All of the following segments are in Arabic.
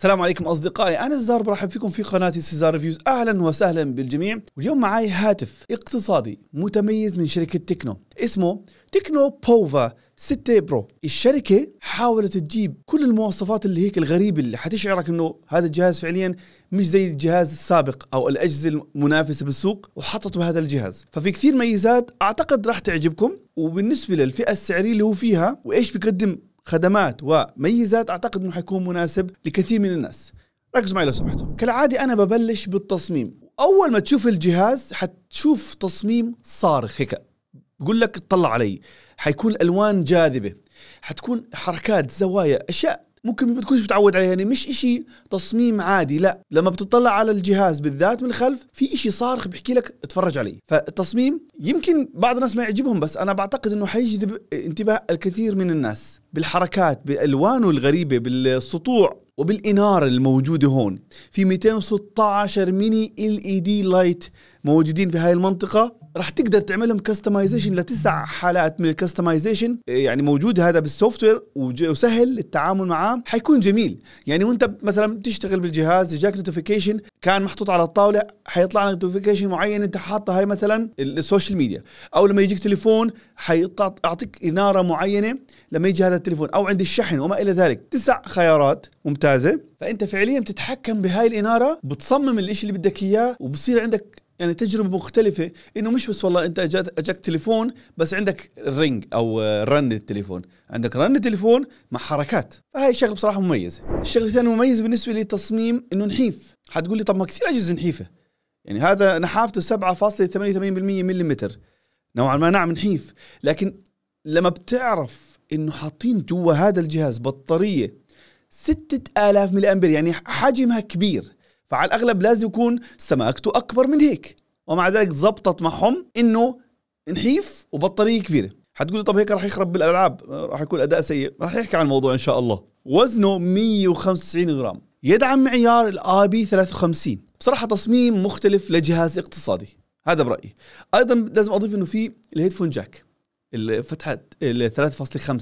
السلام عليكم اصدقائي انا الزار برحب فيكم في قناتي سيزار ريفيوز اهلا وسهلا بالجميع واليوم معي هاتف اقتصادي متميز من شركه تكنو اسمه تكنو بوفا 6 برو الشركه حاولت تجيب كل المواصفات اللي هيك الغريبه اللي حتشعرك انه هذا الجهاز فعليا مش زي الجهاز السابق او الاجهزه المنافسه بالسوق وحطته بهذا الجهاز ففي كثير ميزات اعتقد راح تعجبكم وبالنسبه للفئه السعريه اللي هو فيها وايش بيقدم خدمات وميزات اعتقد انه حيكون مناسب لكثير من الناس ركزوا معي لو سمحتوا كالعاده انا ببلش بالتصميم اول ما تشوف الجهاز حتشوف تصميم صارخ هيك بقول لك اطلع علي حيكون الالوان جاذبه حتكون حركات زوايا اشياء ممكن ما تكونش متعود عليها يعني مش إشي تصميم عادي لا لما بتطلع على الجهاز بالذات من الخلف في إشي صارخ بحكي لك اتفرج علي فالتصميم يمكن بعض الناس ما يعجبهم بس أنا بعتقد إنه حيجذب انتباه الكثير من الناس بالحركات بألوانه الغريبة بالسطوع وبالإنارة الموجودة هون في 216 ميني ال اي دي لايت موجودين في هاي المنطقه راح تقدر تعمل لهم كستمايزيشن لتسع حالات من الكستمايزيشن يعني موجود هذا بالسوفت وير وسهل التعامل معاه حيكون جميل يعني وانت مثلا تشتغل بالجهاز جاك نوتيفيكيشن كان محطوط على الطاوله حيطلع لك نوتيفيكيشن معين انت حاطه هاي مثلا السوشيال ميديا او لما يجيك تليفون حيعطيك اناره معينه لما يجي هذا التليفون او عند الشحن وما الى ذلك تسع خيارات ممتازه فانت فعليا بتتحكم بهاي الاناره بتصمم الاشي اللي بدك اياه وبصير عندك يعني تجربه مختلفه انه مش بس والله انت اجاك تليفون بس عندك رينج او رن التليفون عندك رن التليفون مع حركات فهي شغله بصراحه مميزه الشغله الثانيه مميز بالنسبه لي انه نحيف حتقول لي طب ما كثير اجهزه نحيفه يعني هذا نحافته 7.88% ملم نوعا ما نعم نحيف لكن لما بتعرف انه حاطين جوا هذا الجهاز بطاريه 6000 ملي امبير يعني حجمها كبير فعلى الأغلب لازم يكون سماكته أكبر من هيك ومع ذلك زبطت معهم إنه نحيف وبطارية كبيرة حتقولي طب هيك راح يخرب بالالعاب راح يكون اداء سيء راح يحكي عن الموضوع ان شاء الله وزنه 195 غرام يدعم معيار الاي بي 53 بصراحه تصميم مختلف لجهاز اقتصادي هذا برايي ايضا لازم اضيف انه في الهيدفون جاك الفتحة ال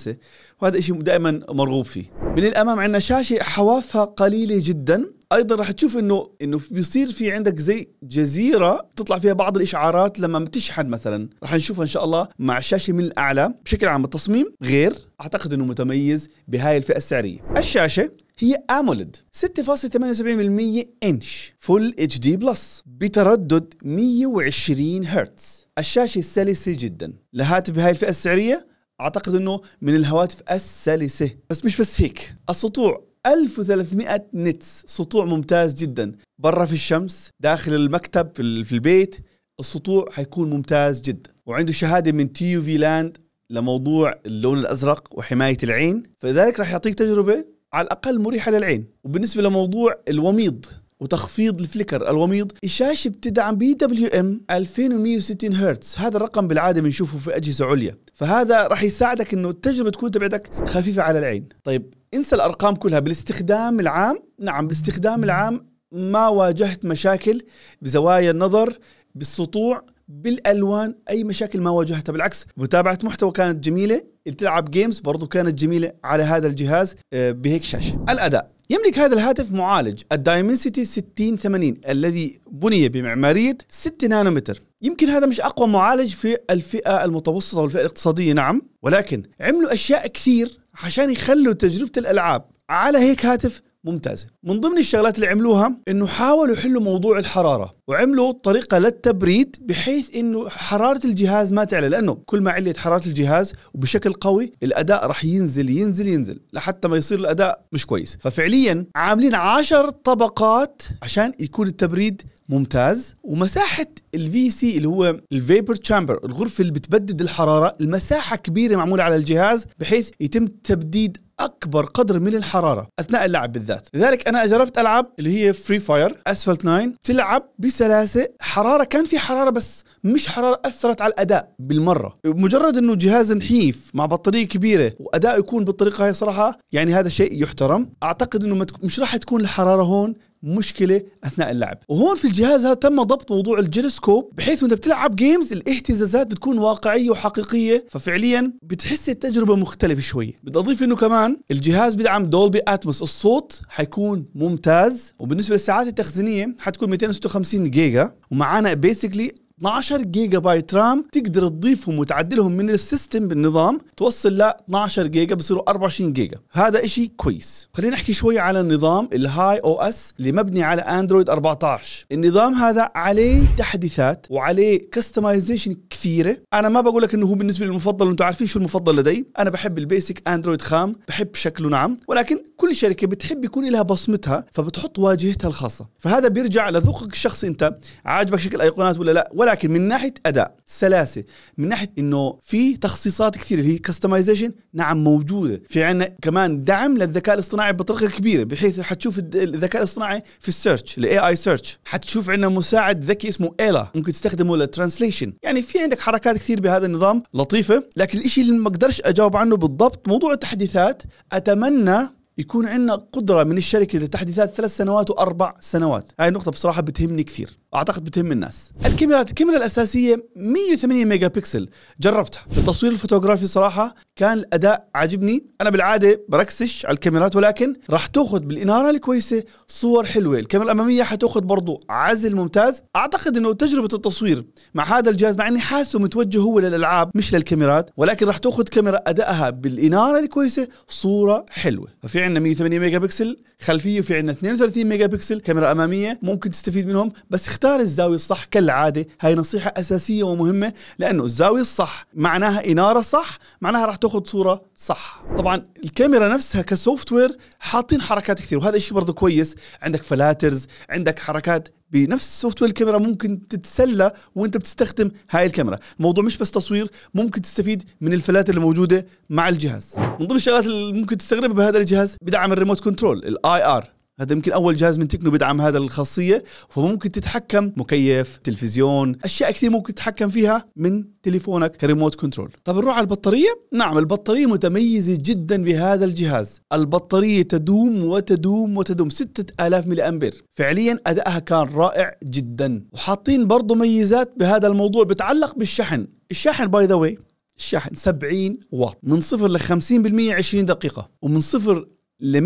3.5 وهذا شيء دائما مرغوب فيه من الامام عندنا شاشه حوافها قليله جدا ايضا راح تشوف انه انه بيصير في عندك زي جزيره تطلع فيها بعض الاشعارات لما بتشحن مثلا راح نشوفها ان شاء الله مع الشاشه من الاعلى بشكل عام التصميم غير اعتقد انه متميز بهاي الفئه السعريه الشاشه هي اموليد 6.78% انش فول اتش دي بلس بتردد 120 هرتز الشاشه سلسه جدا لهاتف بهاي الفئه السعريه اعتقد انه من الهواتف السلسه بس مش بس هيك السطوع 1300 نتس سطوع ممتاز جدا برا في الشمس داخل المكتب في البيت السطوع حيكون ممتاز جدا وعنده شهاده من تي يو في لاند لموضوع اللون الازرق وحمايه العين فلذلك راح يعطيك تجربه على الاقل مريحه للعين وبالنسبه لموضوع الوميض وتخفيض الفليكر الوميض الشاشة بتدعم بي دبليو ام 2160 هرتز هذا الرقم بالعادة بنشوفه في أجهزة عليا فهذا راح يساعدك انه التجربة تكون تبعتك خفيفة على العين طيب انسى الأرقام كلها بالاستخدام العام نعم بالاستخدام العام ما واجهت مشاكل بزوايا النظر بالسطوع بالالوان اي مشاكل ما واجهتها بالعكس متابعه محتوى كانت جميله بتلعب جيمز برضو كانت جميله على هذا الجهاز آه، بهيك شاشه الاداء يملك هذا الهاتف معالج الدايمنسيتي 6080 الذي بني بمعمارية 6 نانومتر يمكن هذا مش أقوى معالج في الفئة المتوسطة والفئة الاقتصادية نعم ولكن عملوا أشياء كثير عشان يخلوا تجربة الألعاب على هيك هاتف ممتازه من ضمن الشغلات اللي عملوها انه حاولوا يحلوا موضوع الحراره وعملوا طريقه للتبريد بحيث انه حراره الجهاز ما تعلى لانه كل ما عليت حراره الجهاز وبشكل قوي الاداء راح ينزل ينزل ينزل لحتى ما يصير الاداء مش كويس ففعليا عاملين عشر طبقات عشان يكون التبريد ممتاز ومساحه الفي سي اللي هو الفيبر تشامبر الغرفه اللي بتبدد الحراره المساحه كبيره معموله على الجهاز بحيث يتم تبديد اكبر قدر من الحراره اثناء اللعب بالذات لذلك انا جربت العب اللي هي فري فاير اسفلت 9 تلعب بسلاسه حراره كان في حراره بس مش حراره اثرت على الاداء بالمره مجرد انه جهاز نحيف مع بطاريه كبيره واداء يكون بالطريقه هي صراحه يعني هذا شيء يحترم اعتقد انه مش راح تكون الحراره هون مشكله اثناء اللعب وهون في الجهاز هذا تم ضبط موضوع الجيروسكوب بحيث انت بتلعب جيمز الاهتزازات بتكون واقعيه وحقيقيه ففعليا بتحس التجربه مختلفه شوي بتضيف انه كمان الجهاز بيدعم دولبي اتموس الصوت حيكون ممتاز وبالنسبه للساعات التخزينيه حتكون 256 جيجا ومعانا بيسكلي 12 جيجا بايت رام تقدر تضيفهم وتعدلهم من السيستم بالنظام توصل ل 12 جيجا بصيروا 24 جيجا هذا إشي كويس خلينا نحكي شوي على النظام الهاي او اس اللي مبني على اندرويد 14 النظام هذا عليه تحديثات وعليه كستمايزيشن كثيره انا ما بقول لك انه هو بالنسبه لي المفضل وانتم عارفين شو المفضل لدي انا بحب البيسك اندرويد خام بحب شكله نعم ولكن كل شركه بتحب يكون لها بصمتها فبتحط واجهتها الخاصه فهذا بيرجع لذوقك الشخصي انت عاجبك شكل ايقونات ولا لا ولا ولكن من ناحيه اداء سلاسه من ناحيه انه في تخصيصات كثيره اللي هي كستمايزيشن نعم موجوده في عنا كمان دعم للذكاء الاصطناعي بطريقه كبيره بحيث حتشوف الذكاء الاصطناعي في السيرش الاي اي سيرش حتشوف عندنا مساعد ذكي اسمه ايلا ممكن تستخدمه للترانسليشن يعني في عندك حركات كثير بهذا النظام لطيفه لكن الشيء اللي ما اقدرش اجاوب عنه بالضبط موضوع التحديثات اتمنى يكون عندنا قدره من الشركه للتحديثات ثلاث سنوات واربع سنوات هاي النقطه بصراحه بتهمني كثير اعتقد بتهم الناس الكاميرات الكاميرا الاساسيه 108 ميجا بكسل جربتها التصوير الفوتوغرافي صراحه كان الاداء عاجبني انا بالعاده بركزش على الكاميرات ولكن راح تاخذ بالاناره الكويسه صور حلوه الكاميرا الاماميه حتاخذ برضو عزل ممتاز اعتقد انه تجربه التصوير مع هذا الجهاز مع اني حاسه متوجه هو للالعاب مش للكاميرات ولكن راح تاخذ كاميرا ادائها بالاناره الكويسه صوره حلوه ففي عندنا 108 ميجا بكسل خلفيه وفي عندنا 32 ميجا بكسل كاميرا اماميه ممكن تستفيد منهم بس اختار الزاوية الصح كالعادة هاي نصيحة أساسية ومهمة لأنه الزاوية الصح معناها إنارة صح معناها راح تاخذ صورة صح طبعا الكاميرا نفسها كسوفت وير حاطين حركات كثير وهذا الشيء برضه كويس عندك فلاترز عندك حركات بنفس السوفت وير الكاميرا ممكن تتسلى وانت بتستخدم هاي الكاميرا الموضوع مش بس تصوير ممكن تستفيد من الفلاتر الموجوده مع الجهاز من ضمن الشغلات اللي ممكن تستغربها بهذا الجهاز بدعم الريموت كنترول الاي ار هذا يمكن اول جهاز من تكنو بيدعم هذا الخاصيه فممكن تتحكم مكيف تلفزيون اشياء كثير ممكن تتحكم فيها من تليفونك كريموت كنترول طب نروح على البطاريه نعم البطاريه متميزه جدا بهذا الجهاز البطاريه تدوم وتدوم وتدوم 6000 ملي امبير فعليا ادائها كان رائع جدا وحاطين برضه ميزات بهذا الموضوع بتعلق بالشحن الشاحن باي ذا واي الشحن 70 واط من صفر ل 50% 20 دقيقة ومن صفر ل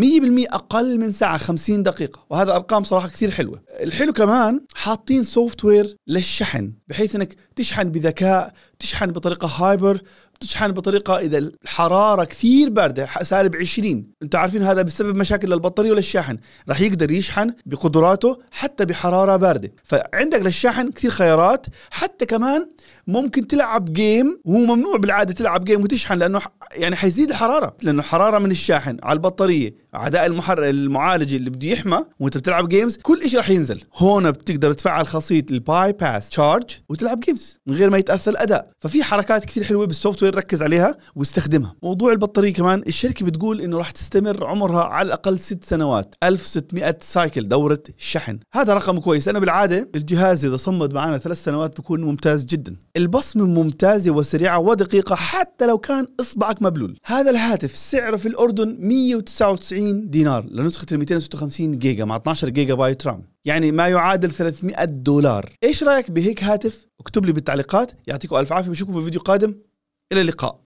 100% أقل من ساعة 50 دقيقة وهذا أرقام صراحة كثير حلوة الحلو كمان حاطين سوفت وير للشحن بحيث أنك تشحن بذكاء تشحن بطريقة هايبر تشحن بطريقه اذا الحراره كثير بارده سالب 20 انتم عارفين هذا بسبب مشاكل للبطاريه وللشاحن راح يقدر يشحن بقدراته حتى بحراره بارده فعندك للشاحن كثير خيارات حتى كمان ممكن تلعب جيم وهو ممنوع بالعاده تلعب جيم وتشحن لانه يعني حيزيد الحراره لانه حراره من الشاحن على البطاريه عداء المحرك المعالج اللي بده يحمى وانت بتلعب جيمز كل شيء راح ينزل هون بتقدر تفعل خاصيه الباي باس تشارج وتلعب جيمز من غير ما يتاثر الاداء ففي حركات كثير حلوه بالسوفت وير حاول ركز عليها واستخدمها موضوع البطاريه كمان الشركه بتقول انه راح تستمر عمرها على الاقل ست سنوات 1600 سايكل دوره شحن هذا رقم كويس انا بالعاده الجهاز اذا صمد معنا ثلاث سنوات بكون ممتاز جدا البصمه ممتازه وسريعه ودقيقه حتى لو كان اصبعك مبلول هذا الهاتف سعره في الاردن 199 دينار لنسخه ال 256 جيجا مع 12 جيجا بايت رام يعني ما يعادل 300 دولار ايش رايك بهيك هاتف اكتب لي بالتعليقات يعطيكم الف عافيه بشوفكم في فيديو قادم الى اللقاء